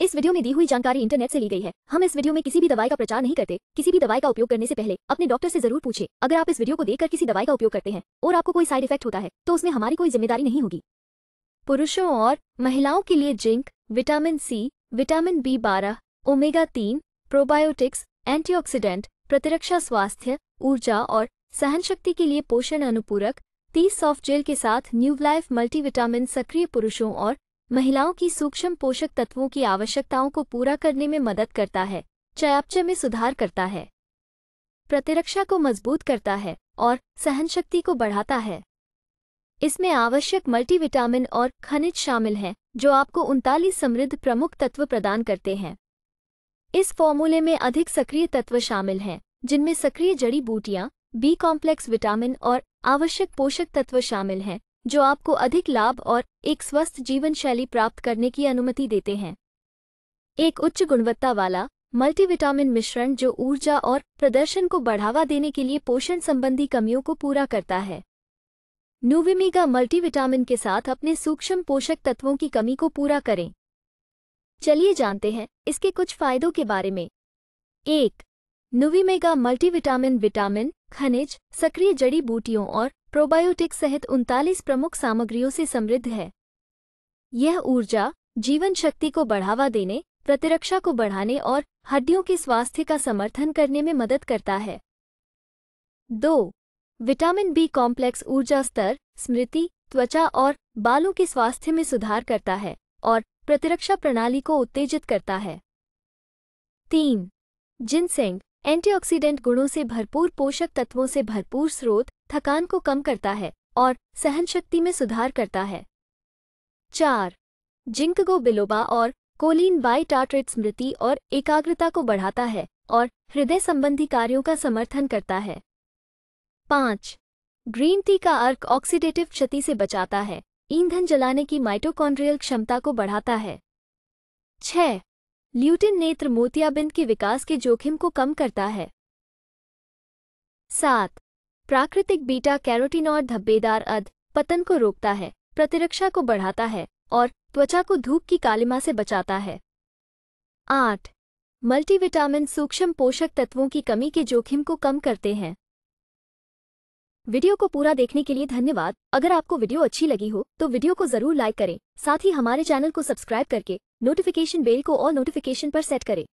इस वीडियो में दी हुई जानकारी इंटरनेट से ली गई है हम इस वीडियो में किसी भी दवाई का प्रचार नहीं करते किसी भी दवाई का उपयोग करने से पहले अपने डॉक्टर से जरूर पूछे अगर आप इस वीडियो को देखकर किसी दवाई का उपयोग करते हैं और आपको कोई साइड इफेक्ट होता है तो उसमें हमारी कोई जिम्मेदारी नहीं होगी पुरुषों और महिलाओं के लिए zinc vitamin C vitamin B बारह ओमेगा तीन प्रोबायोटिक्स एंटीऑक्सीडेंट प्रतिरक्षा स्वास्थ्य ऊर्जा और सहन शक्ति के लिए पोषण अनुपूरक तीस सॉफ्ट जेल के साथ न्यूवलाइफ मल्टीविटामिन सक्रिय पुरुषों और महिलाओं की सूक्ष्म पोषक तत्वों की आवश्यकताओं को पूरा करने में मदद करता है चयापचय में सुधार करता है प्रतिरक्षा को मजबूत करता है और सहनशक्ति को बढ़ाता है इसमें आवश्यक मल्टीविटामिन और खनिज शामिल हैं जो आपको उनतालीस समृद्ध प्रमुख तत्व प्रदान करते हैं इस फॉर्मूले में अधिक सक्रिय तत्व शामिल हैं जिनमें सक्रिय जड़ी बूटियां बी कॉम्प्लेक्स विटामिन और आवश्यक पोषक तत्व शामिल हैं जो आपको अधिक लाभ और एक स्वस्थ जीवन शैली प्राप्त करने की अनुमति देते हैं एक उच्च गुणवत्ता वाला मल्टीविटामिन मिश्रण जो ऊर्जा और प्रदर्शन को बढ़ावा देने के लिए पोषण संबंधी कमियों को पूरा करता है नूविमीगा मल्टीविटामिन के साथ अपने सूक्ष्म पोषक तत्वों की कमी को पूरा करें चलिए जानते हैं इसके कुछ फायदों के बारे में एक नुविमेगा मल्टीविटामिन विटामिन खनिज सक्रिय जड़ी बूटियों और प्रोबायोटिक सहित उनतालीस प्रमुख सामग्रियों से समृद्ध है यह ऊर्जा जीवन शक्ति को बढ़ावा देने प्रतिरक्षा को बढ़ाने और हड्डियों के स्वास्थ्य का समर्थन करने में मदद करता है दो विटामिन बी कॉम्प्लेक्स ऊर्जा स्तर स्मृति त्वचा और बालों के स्वास्थ्य में सुधार करता है और प्रतिरक्षा प्रणाली को उत्तेजित करता है तीन जिनसेंग एंटीऑक्सीडेंट गुणों से भरपूर पोषक तत्वों से भरपूर स्रोत थकान को कम करता है और सहन शक्ति में सुधार करता है चार जिंकगो बिलोबा और कोलिन बाई टाट्रेट स्मृति और एकाग्रता को बढ़ाता है और हृदय संबंधी कार्यों का समर्थन करता है पाँच ग्रीन टी का अर्क ऑक्सीडेटिव क्षति से बचाता है ईंधन जलाने की माइटोकॉन्ड्रियल क्षमता को बढ़ाता है छ ल्यूटिन नेत्र मोतियाबिंद के विकास के जोखिम को कम करता है सात प्राकृतिक बीटा और धब्बेदार अध पतन को रोकता है प्रतिरक्षा को बढ़ाता है और त्वचा को धूप की कालिमा से बचाता है आठ मल्टीविटामिन सूक्ष्म पोषक तत्वों की कमी के जोखिम को कम करते हैं वीडियो को पूरा देखने के लिए धन्यवाद अगर आपको वीडियो अच्छी लगी हो तो वीडियो को जरूर लाइक करें साथ ही हमारे चैनल को सब्सक्राइब करके नोटिफिकेशन बेल को और नोटिफिकेशन पर सेट करें